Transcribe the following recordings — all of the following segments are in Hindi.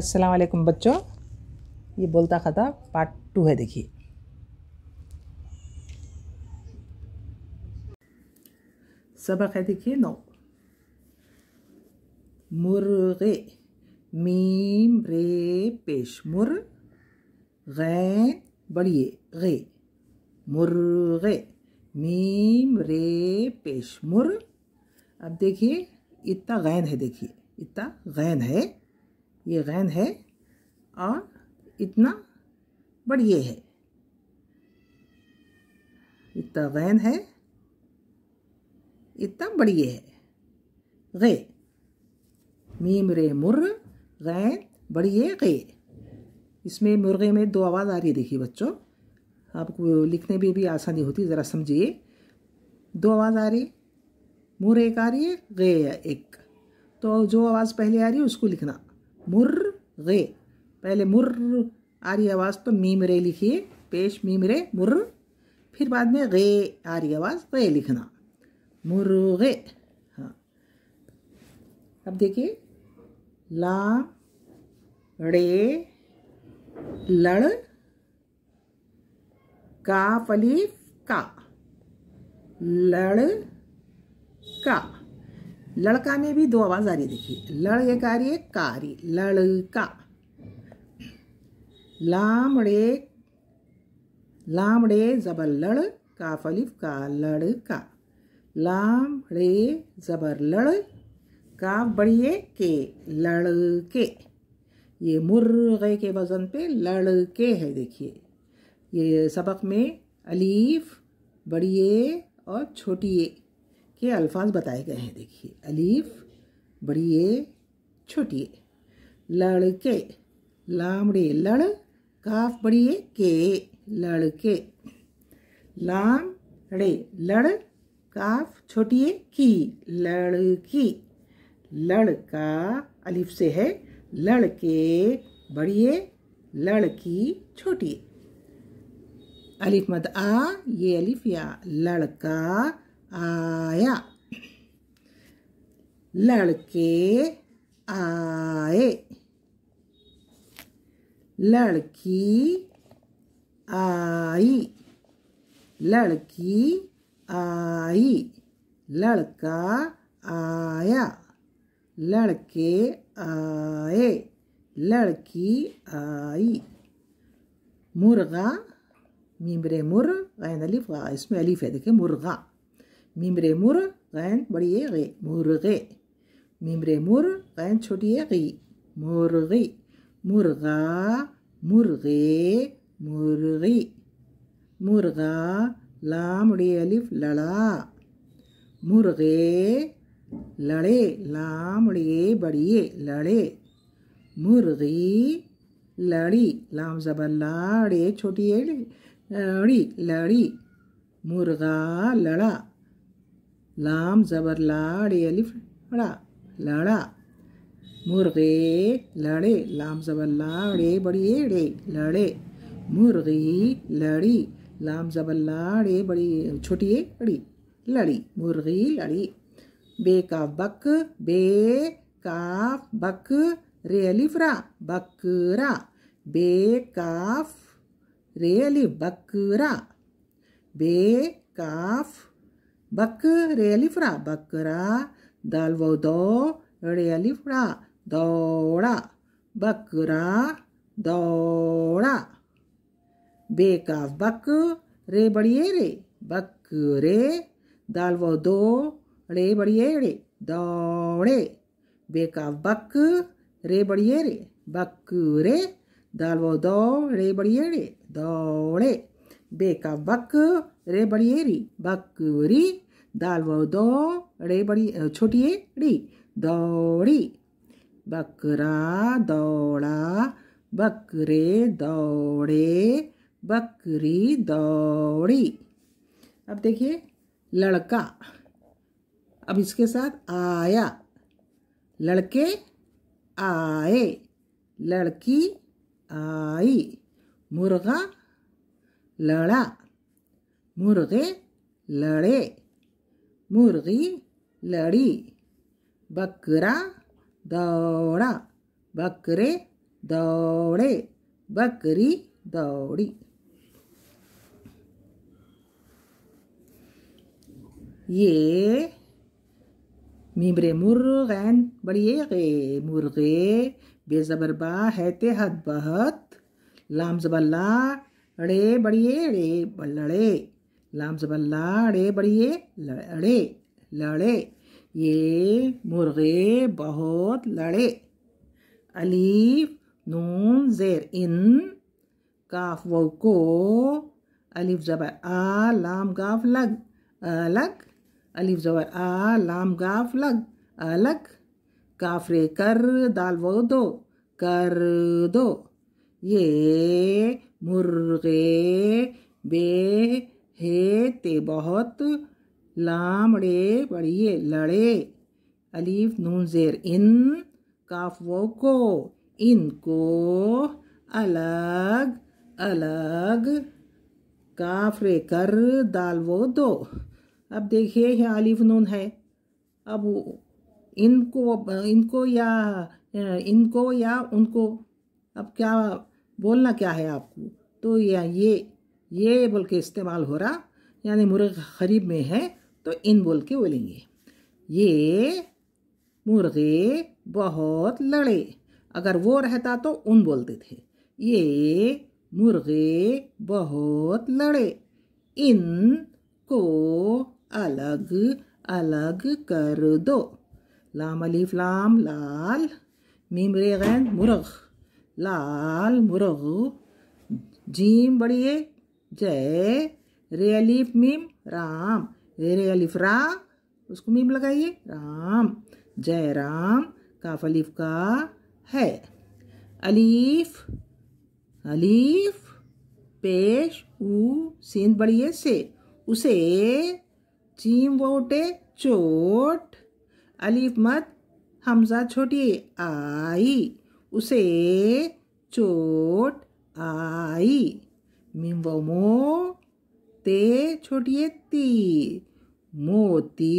अस्सलाम वालेकुम बच्चों ये बोलता खाता पार्ट टू है देखिए सबक है देखिए नौ मुर्गे मीम रे पेश मुर गै बढ़िए गे मुर्गे मीम रे पेश मुर अब देखिए इतना गैन है देखिए इतना गैन है ये गेंद है और इतना बढ़िए है इतना गेंद है इतना ये है गे मीम रे मुर बड़ी बढ़िए गे इसमें मुर्गे में दो आवाज़ आ रही है देखिए बच्चों आपको लिखने में भी आसानी होती ज़रा समझिए दो आवाज़ आ रही मुर एक आ रही है गे एक तो जो आवाज़ पहले आ रही है उसको लिखना मुर्र गे पहले मुर्र आ रही आवाज़ तो मीम रे लिखिए पेश मीम रे मुर्र फिर बाद में गे आ रही आवाज़ गे लिखना मुर गे हाँ अब देखिए ला रे लड़ का फलीफ का लड़ का लड़का में भी दो आवाज आ रही देखिए लड़ ये आ रही है कारी लड़का लामड़े लामड़े जबर लड़ का फलिफ का लड़का लाम रे जबर लड़ का बढ़िए के लड़के ये मुर्गे के वज़न पे लड़के है देखिए ये सबक में अलीफ बड़िए और छोटिए के अल्फाज बताए गए हैं देखिए अलीफ बड़ी ए छोटी ए लड़के लामड़े लड़ काफ बड़ी ए के लड़के लाम रे लड़ काफ छोटी ए की लड़की लड़का अलीफ से है लड़के बड़ी ए लड़की छोटी ए अलिफ मद आ ये अलिफ या लड़का आया लड़के आए लड़की आई लड़की आई लड़का आया लड़के आए लड़की आई मुर्गा मीमरे मुर गैन अलीफ इसमें अलीफ है देखिए मुर्गा मिमरे मुर गैन बड़ी ए गे मुर्गे मिमरे मुर गैन छोटी ए गी मुर्गी मुर्गा मुर्गे मुर्गी मुर्गा लाम उड़ी अलिफ लड़ा मुर्गे लड़े लाम उड़ी बड़िए लड़े मुर्गी लड़ी लाम जबर लाड़े छोटी लड़ी लड़ी मुर्गा लड़ा लाम जबर लाड़ अलिफ लड़ा लड़ा मुर्गे लड़े लाम जबर लाड़े बड़ी एड़े लड़े मुर्गी लड़ी लाम जबर लाड़े बड़ी छोटी ए बड़ी लड़ी मुर्गी लड़ी बे का बक बे का बक रे अलिफ्रा बकरा बे काफ रे रेली बकरा बे काफ अलीफरा बकरा दाल वो दो रेलिफ्रा दौड़ा बकरा दौड़ा बेकाफ बक रे बड़िए रे बकरे दाल वो दो रे बड़िए रे दौड़े बेकाफ बक रे बड़िए रे बकरे दाल वो दो रे बड़िए रे दौड़े बेकाफ बक रे बड़ी ए री बकरी दाल वाव दो रे बड़ी छोटी ए री दौड़ी बकरा दौड़ा बकरे दौड़े बकरी दौड़ी अब देखिए लड़का अब इसके साथ आया लड़के आए लड़की आई मुर्गा लड़ा मुर्गे लड़े मुर्गी लड़ी बकरा दौड़ा बकरे दौड़े बकरी दौड़ी ये मिमरे मुर्गैन बड़ी गे मुर्गे बेजबर बा है ते हद बहत लाम जबल्ला अड़े बड़िए अड़े बल्लड़े लाम जबर लाड़े बढ़िए लड़े लड़े ये मुर्गे बहुत लड़े अलीफ नून जेर इन काफ व को अलीफ जबर आ लाम गाफ लग अलग अलीफ जबर आ लाम गाफ लग अलग काफरे कर दाल वो दो कर दो ये मुर्गे बे हे ते बहुत लामड़े पढ़िए लड़े अलीफ नून जेर इन काफ वो को इनको अलग अलग काफरे कर दाल वो दो अब देखिए यह अलीफ नून है अब इनको इनको या इनको या उनको अब क्या बोलना क्या है आपको तो या ये ये बोल के इस्तेमाल हो रहा यानी मुर्ग खरीब में है तो इन बोल के बोलेंगे ये मुर्गे बहुत लड़े अगर वो रहता तो उन बोलते थे ये मुर्गे बहुत लड़े इन को अलग अलग कर दो लाम अलीफ लाम लाल मीमरे गैन मुर्ग लाल मुर्ग जीम बड़ी जय रे मीम राम रे अलिफ रा उसको मीम लगाइए राम जय राम काफ अलीफ का है अलीफ अलीफ पेश ऊ सीन बढ़िए से उसे चीम वोटे चोट अलीफ मत हमजा छोटी आई उसे चोट आई Meanwhile, मो ते छोटी ती, मोती,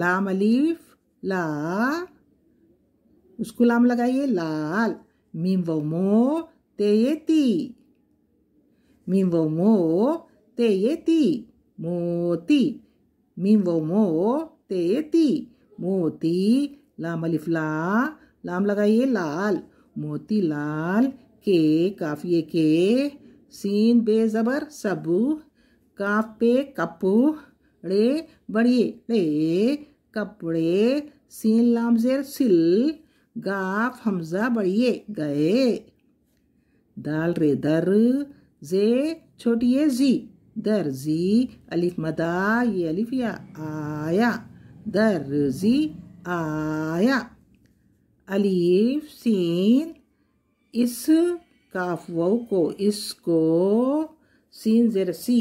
लाम अलीफ, ला, उसको लाम लगाइए लाल मीम वो मो ते ये ती मीम वो मो ते ये ती मोती मीम वो मो ते ये ती मोती लाम ला लाम लगाइए लाल मोती लाल के काफिये के सीन बे ज़बर सबू काफ पे कपू रे बड़िए रे कपड़े सीन लाम जेर सिल गाफ हमजा बड़िए गए दाल रे दर जे छोटिए जी दर जी अलिफ मदा ये अलिफ या आया दर जी आया अलीफ सीन इस काफ वव को इसको सीन जर सी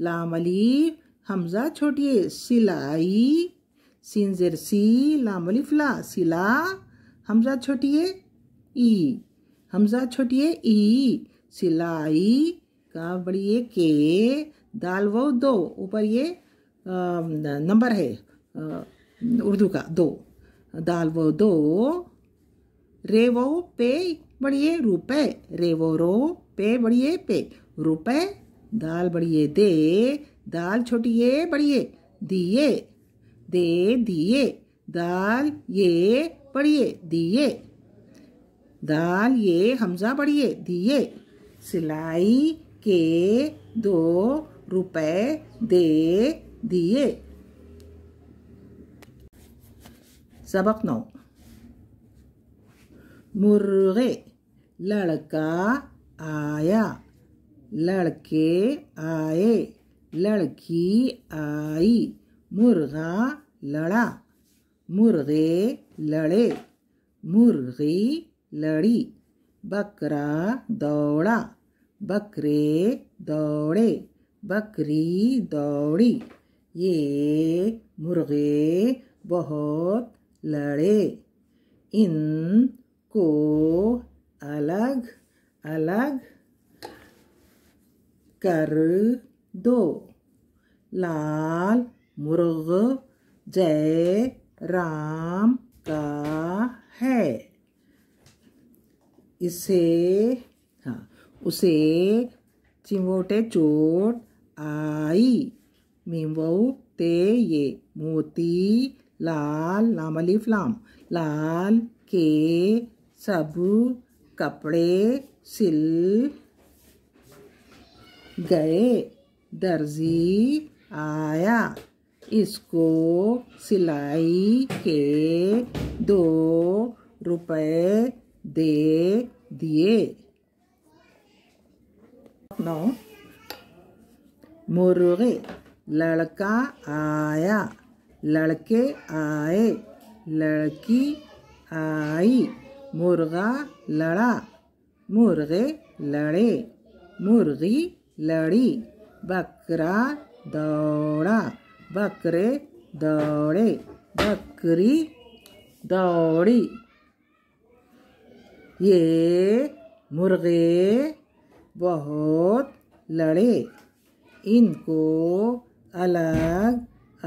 लामली हमजा छोटिए सिलाई सीन जर सी लामली अलीफ सिला हमजा छोटिए ई हमजा छोटिए ई सिलाई काफ बढ़िए के दाल वह दो ऊपर ये नंबर है उर्दू का दो दाल वो दो रेवो पे बढ़िए रुपए रेवो रो पे बढ़िए पे रुपए दाल बढ़िए दे दाल छोटिए बढ़िए दिए दे दिए दाल ये बढ़िए दिए दाल ये हमजा बढ़िए दिए सिलाई के दो रुपए दे दिए सबक नौ मुर्गे लड़का आया लड़के आए लड़की आई मुर्गा लड़ा मुर्गे लड़े मुर्गी लड़ी बकरा दौड़ा बकरे दौड़े बकरी दौड़ी ये मुर्गे बहुत लड़े इन को अलग अलग कर दो लाल मुर्ग जय राम का है इसे हाँ उसे चिमोटे चोट आई मिमो ते ये मोती लाल लामली फ्लाम लाल के सब कपड़े सिल गए दर्जी आया इसको सिलाई के दो रुपए दे दिए नौ मुर्गे लड़का आया लड़के आए लड़की आई मुर्गा लड़ा मुर्गे लड़े मुर्गी लड़ी बकरा दौड़ा बकरे दौड़े बकरी दौड़ी ये मुर्गे बहुत लड़े इनको अलग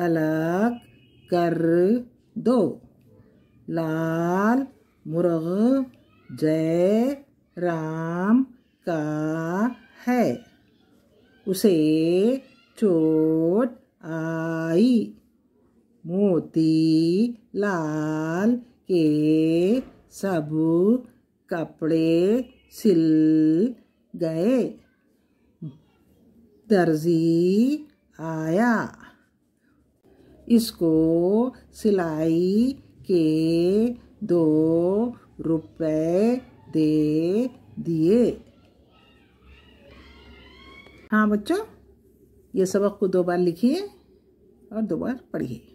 अलग कर दो लाल मुरग जय राम का है उसे चोट आई मोती लाल के सब कपड़े सिल गए दर्जी आया इसको सिलाई के दो रुपए दे दिए हाँ बच्चों ये सबक को दो बार लिखिए और दो बार पढ़िए